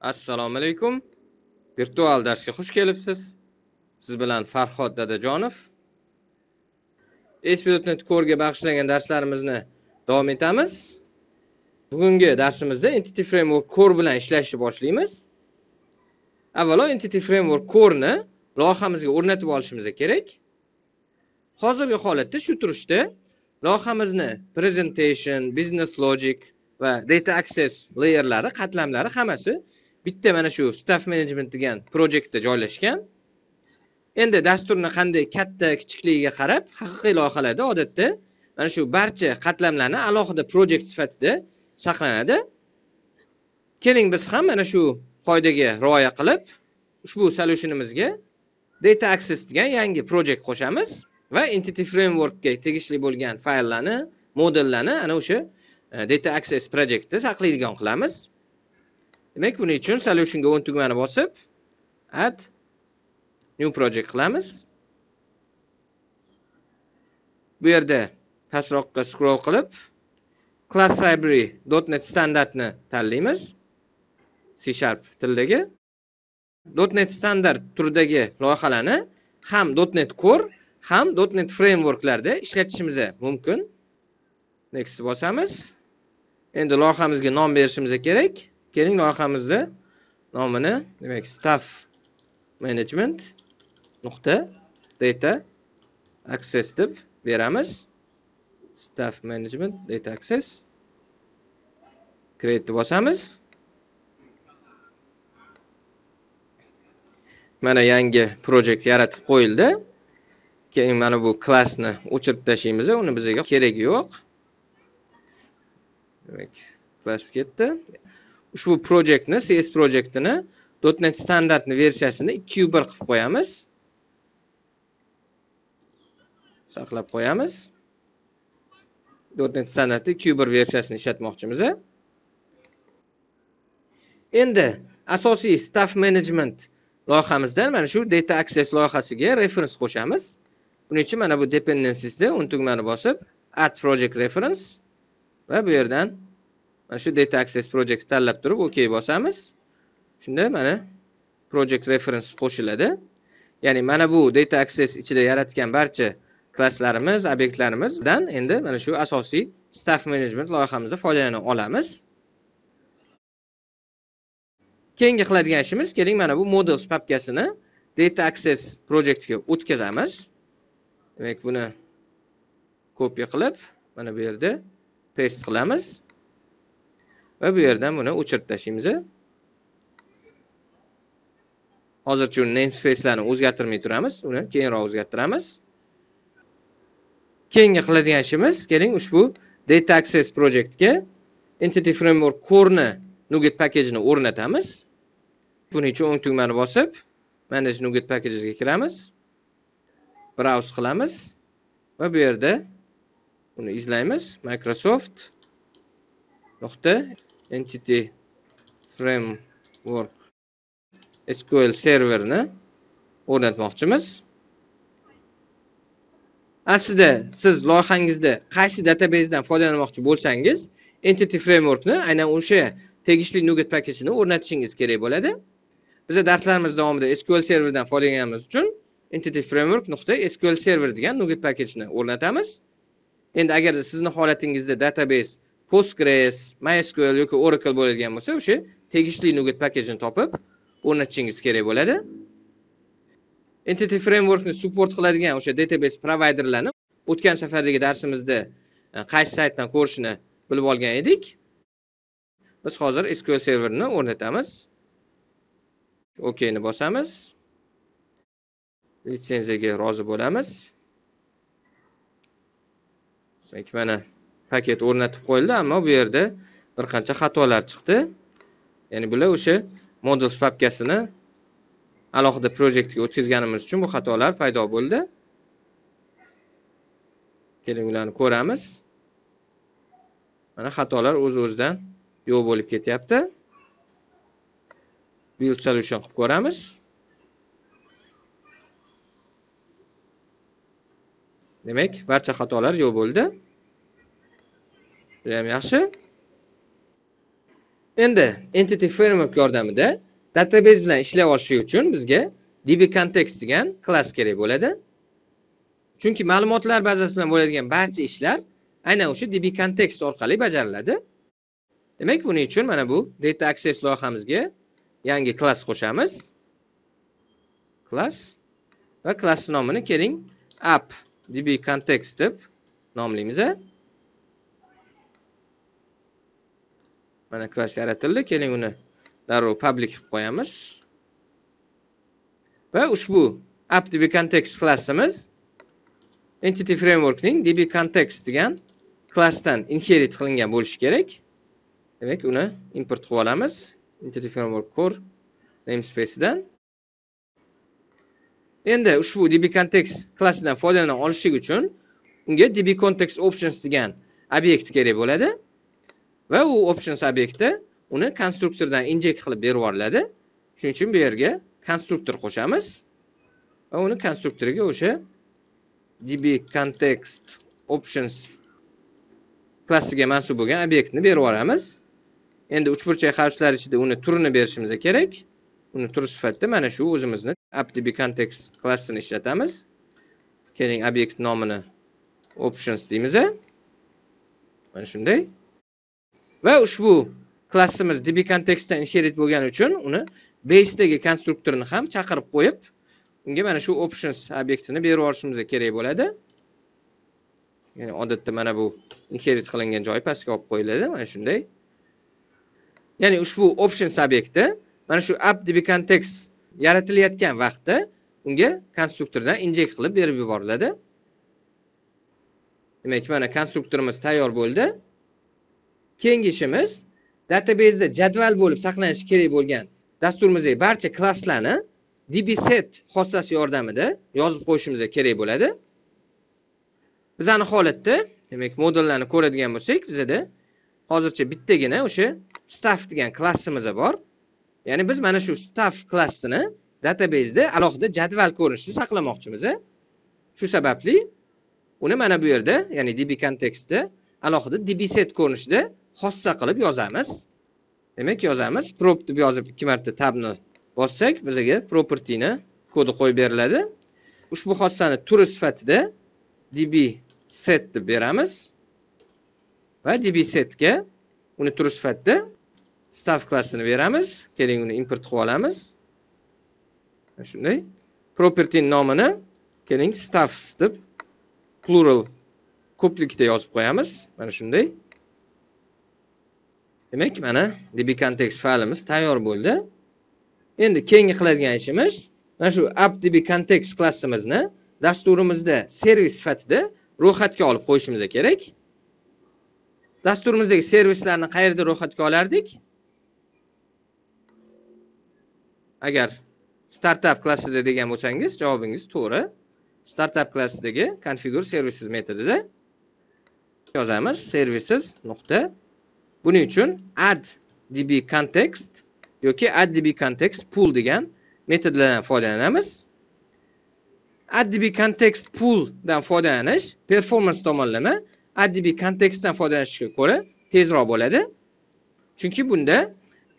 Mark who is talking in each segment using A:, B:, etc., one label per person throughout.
A: assalomu alaykum virtual darsga xush kelibsiz siz bilan farhod dadajonov spnet korga bag'ishlangan darslarimizni davom etamiz bugungi darsimizda entity framework core bilan ishlashni boshlaymiz avvalo entity framework core'ni loyihamizga o'rnatib olishimiz kerak hozirgi holatda shu turishda loyihamizni presentation business logic va data access layerlari qatlamlari hammasi bitta mana shu staff management degan projektda joylashgan endi dasturni qanday katta kichikligiga qarab haqiqiy loyihalarda odatda mana shu barcha qatlamlarni alohida projekt sifatida saqlanadi keling biz ham mana shu qoidaga rioya qilib ushbu solutionimizga data access degan yangi projekt qo'shamiz va entity frameworkga tegishli bo'lgan fayllarni modellarni ana o'sha e, data access projektda saqlaydigan qilamiz demak buning uchun sal shunga o'n tugmani bosib add new project qilamiz bu yerda pastroqqa scroll qilib class library net standartni tanlaymiz c sharp tildagi net standart turidagi loyihalarni ham net core ham net frameworklarda ishlatishimiz mumkin next bosamiz endi loyihamizga nom berishimiz kerak keling loyihamizda nomini demak staff management nuqta data access deb beramiz staff management data access create'ni bosamiz mana yangi projekt yaratib qo'yildi keyin mana bu klassni o'chirib tashlaymiz uni bizga keragi yo'q demak klass ketdi ushbu projektni cs projektini .NET standartni versiyasini 2.1 qilib qo'yamiz saqlab qo'yamiz .NET standartni 2.1 versiyasini ishlatmoqchimiz endi asosiy staff management loyihamizdan mana shu data access loyihasiga reference qo'shamiz buning uchun mana bu dependencesda o'n tugmani bosib add project reference va bu yerdan mana shu data access project tanlab turib ok bosamiz shunda mana project reference qo'shiladi ya'ni mana bu data access ichida yaratgan barcha klasslarimiz obyektlarimizdan endi mana shu asosiy staff management loyihamizda foydalana olamiz keyingi qiladigan ishimiz keling mana bu models papkasini data access projectga o'tkazamiz demak buni kopiya qilib mana bu yerda paste qilamiz va bu yerdan buni o'chirib tashlaymiz hozircha uni namespacelarni o'zgartirmay turamiz uni keyinroq o'zgartiramiz keyingi qiladigan ishimiz keling ushbu data access projectga entity framework core'ni nuget packagini o'rnatamiz buning uchun o'ng tugmani bosib manage nuget packagesga kiramiz browse qilamiz va bu yerda uni izlaymiz microsoft nuqta entity framework sql serverni o'rnatmoqchimiz aslida siz loyihangizda qaysi databasedan foydalanmoqchi bo'lsangiz entity frameworkni aynan o'sha tegishli nuget paketini o'rnatishingiz kerak bo'ladi biza darslarimiz davomida sql serverdan foydalanganimiz uchun entity framework nuqta sql server degan nuget paketini o'rnatamiz endi agarda sizni holatingizda database postgres mysql yoki oracle bo'ladigan bo'lsa o'sha tegishli nuget paketini topib o'rnatishingiz kerak bo'ladi entity frameworkni support qiladigan o'sha database providerlarni o'tgan safardagi darsimizda e, qaysi saytdan ko'rishni bilib olgan edik biz hozir sql serverni o'rnatamiz okni bosamiz litsenziyaga rozi bo'lamiz demak mana paket o'rnatib qo'yildi ammo bu yerda bir qancha xatolar chiqdi ya'ni bular o'sha models papkasini alohida projektga o'tkazganimiz uchun bu xatolar paydo bo'ldi keling ularni ko'ramiz mana xatolar o'z uz o'zidan yo'q bo'lib ketyapti build solution qilib ko'ramiz demak barcha xatolar yo'q bo'ldi judayam yaxshi endi entity framework yordamida database bilan ishlay olishi uchun bizga db context degan klass kerak bo'ladi chunki ma'lumotlar bazasi bilan bo'ladigan barcha ishlar aynan o'sha db context orqali bajariladi demak buning uchun mana bu data access loyihamizga yangi klass qo'shamiz klass va klass nomini keling app db context deb nomlaymiz mana klass yaratildi keling uni darrov public qilib qo'yamiz va ushbu app db context klassimiz entity frameworkning db context degan klassdan inherit qilingan bo'lishi kerak demak uni import qilib olamiz entity framework core namespacedan endi ushbu db context klassidan foydalana olishlik uchun unga db context options degan obyekt kerak bo'ladi va u options obyekti uni konstruktordan inject qilib berib yuboriladi shuning uchun bu yerga konstruktor qo'shamiz va uni konstruktoriga o'sha db context options klassiga mansub bo'lgan obyektni berib yuboramiz endi uchburchak harflar ichida uni turini berishimiz kerak uni tur sifatida mana shu o'zimizni appdb context klassini ishlatamiz keling obyekt nomini options deymiz mana shunday va ushbu klassimiz db kontekstdan inherit bo'lgani uchun uni basedagi konstruktorini ham chaqirib qo'yib unga mana shu options obyektini berib yuborishimiz kerak bo'ladi ya'ni odatda mana bu inherit qilingan joyi pastga olib qo'yiladi mana shunday ya'ni ushbu options obyekti mana shu app db kontekst yaratilayotgan vaqtda unga konstruktordan injekt qilib berib yuboriladi demak mana konstruktorimiz tayyor bo'ldi kengishimiz databaseda jadval bo'lib saqlanishi kerak bo'lgan dasturimizdagi barcha klasslarni dbset xossasi yordamida yozib qo'yishimiz kerak bo'ladi bizani holatda demak modullarni ko'radigan bo'lsak bizada hozircha bittagina o'sha staff degan klassimiz bor ya'ni biz mana shu staff klassini databaseda alohida jadval ko'rinishida saqlamoqchimiz shu sababli uni mana bu yerda ya'ni db kontekstda alohida dbset ko'rinishida xossa qilib yozamiz demak yozamiz prop deb yozib ikki marta tabni bossak bizga ni kodi qo'yib beriladi ushbu xossani turi sifatida db set deb beramiz va db setga uni turi sifatida staff klassini beramiz keling uni import qilib olamiz shunday property nomini keling staffs deb plural ko'plikda yozib qo'yamiz mana shunday demak mana db context faylimiz tayyor bo'ldi endi keyingi qiladigan ishimiz mana shu app db context klassimizni dasturimizda servis sifatida ro'yxatga olib qo'yishimiz kerak dasturimizdagi servislarni qayerda ro'yxatga olardik agar startup klassida degan bo'lsangiz javobingiz to'g'ri startup klassidagi configure services metodida yozamiz services nuqta buning uchun add db context yoki add db context pool degan metodlardan foydalanamiz addb context pooldan foydalanish performance tomonlama addb contextdan foydalanishga ko'ra tezroq bo'ladi chunki bunda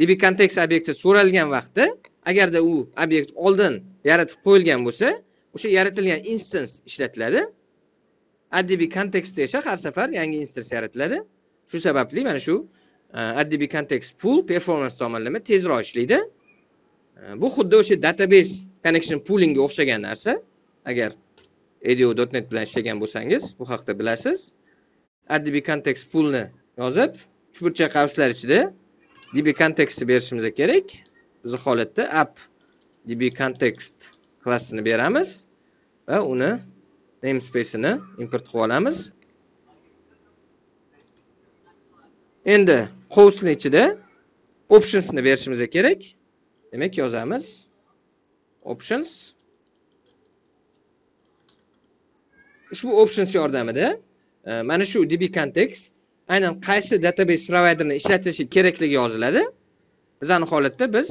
A: db context obyekti so'ralgan vaqtda agarda u obyekt oldin yaratib qo'yilgan bo'lsa o'sha yaratilgan instance ishlatiladi addb kontekstda esa har safar yangi instance yaratiladi shu sababli mana shu e, adb context pool performance tomonlama tezroq ishlaydi e, bu xuddi o'sha database connection poolingga o'xshagan narsa agar edu net bilan ishlagan bo'lsangiz bu haqida bilasiz adb context poolni yozib uchburchak qavslar ichida db contextni berishimiz kerak bizni holatda app db context klassini beramiz va uni namespaceini import qilib olamiz endi qovusni ichida optionsni berishimiz kerak demak yozamiz options ushbu options yordamida e, mana shu db context aynan qaysi database providerni ishlatishi kerakligi yoziladi bizani holatda biz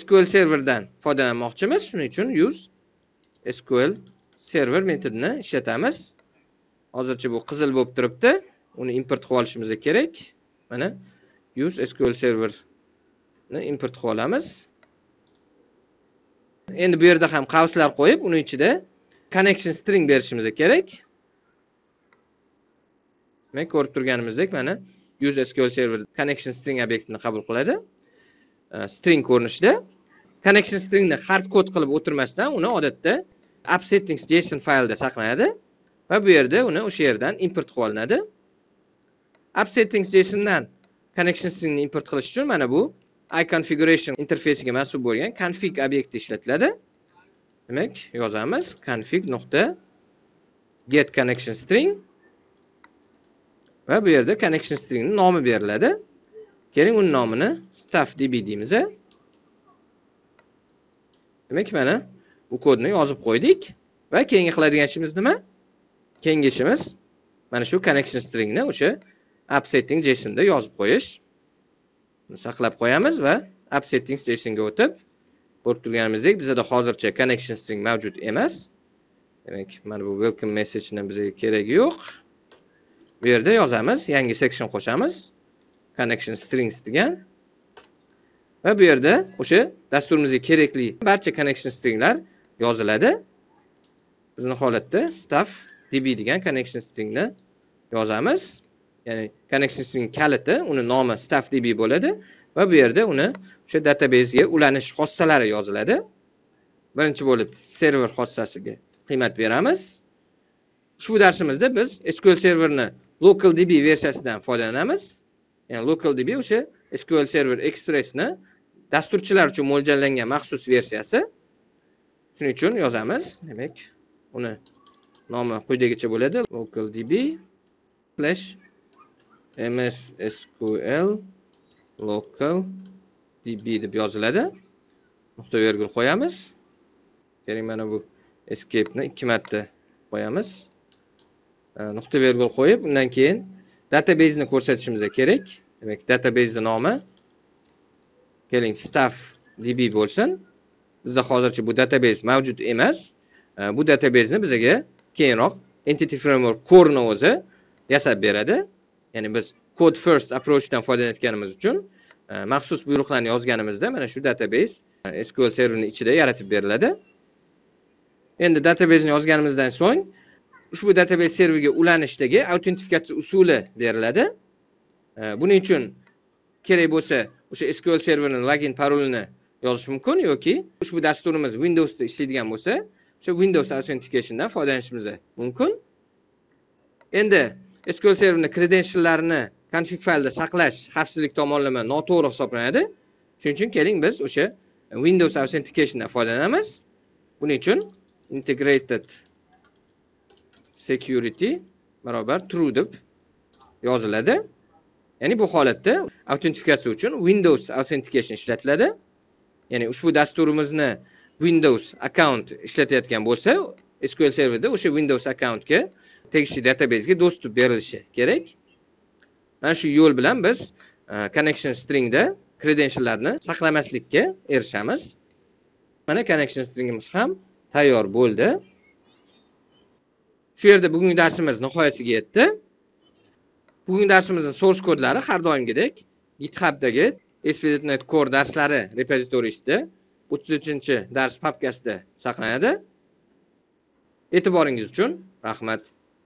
A: sql serverdan foydalanmoqchimiz shuning uchun use sql server metodini ishlatamiz hozircha bu qizil bo'lib turibdi uni import qilib olishimiz kerak mana use sql server ni import qilib olamiz endi bu yerda ham qavslar qo'yib uni ichida connection string berishimiz kerak demak ko'rib turganimizdek mana use sql server connection string obyektini qabul qiladi э, string ko'rinishida connection stringni hard kod qilib o'tirmasdan uni odatda settings json faylda saqlanadi va bu yerda uni o'sha yerdan import qilib olinadi app settings jsondan connection stringni import qilish uchun mana bu i configuration interfeysiga mansub bo'lgan config obyekti ishlatiladi demak yozamiz config nuqta get connection string va bu yerda connection stringni nomi beriladi keling uni nomini staff db deymiz demak mana bu kodni yozib qo'ydik va keyingi qiladigan ishimiz nima keyingi ishimiz mana shu connection stringni o'sha json da yozib qo'yish saqlab qo'yamiz va json ga o'tib ko'rib turganimizdek bizada hozircha connection string mavjud emas demak mana bu welcome messageni bizga keragi yo'q bu yerda yozamiz yangi section qo'shamiz connection strings degan va bu yerda o'sha dasturimizga kerakli barcha connection stringlar yoziladi bizni holatda staff db degan connection stringni yozamiz ya'ni connectionsning string kaliti uni nomi staff db bo'ladi va bu yerda uni o'sha databasega ulanish xossalari yoziladi birinchi bo'lib server xossasiga qiymat beramiz ushbu darsimizda biz sql serverni local db versiyasidan foydalanamiz ya'ni local db o'sha sql server expressni dasturchilar uchun mo'ljallangan maxsus versiyasi shuning uchun yozamiz demak uni nomi quyidagicha bo'ladi local db slash ms sql local db deb yoziladi nuqta vergul qo'yamiz keling mana bu escapeni ikki marta qo'yamiz nuqta vergul qo'yib undan keyin databaseni ko'rsatishimiz kerak demak database nomi keling staff db bo'lsin bizda hozircha bu database mavjud emas bu databaseni bizaga keyinroq entity framework core'ni o'zi yasab beradi ya'ni biz code first approachdan foydalanayotganimiz uchun e, maxsus buyruqlarni yozganimizda mana shu database e, sql serverni ichida yaratib beriladi endi databaseni yozganimizdan so'ng ushbu database serverga ulanishdagi autentifikatsiya usuli beriladi e, buning uchun kerak bo'lsa o'sha sql serverni login parolini yozish mumkin yoki ushbu dasturimiz windowsda ishlaydigan bo'lsa o'sha windows authenticationdan foydalanishimiz mumkin endi sql serverni credential'larini config faylda saqlash xavfsizlik tomonlama noto'g'ri hisoblanadi shuning uchun keling biz o'sha windows authenticationdan foydalanamiz buning uchun integrated security barobar true deb yoziladi ya'ni bu holatda autentifikatsiya uchun windows authentication ishlatiladi ya'ni ushbu dasturimizni windows account ishlatayotgan bo'lsa sql serverda o'sha windows accountga tegishli databasega dostup berilishi kerak mana shu yo'l bilan biz e, connection stringda credentiallarni saqlamaslikka erishamiz mana connection stringimiz ham tayyor bo'ldi shu yerda bugungi darsimiz nihoyasiga yetdi bugungi darsimizni source kodlari har doimgidek githubdagi spnet core darslari repozitorisida o'ttiz uchinchi dars papkasida saqlanadi e'tiboringiz uchun rahmat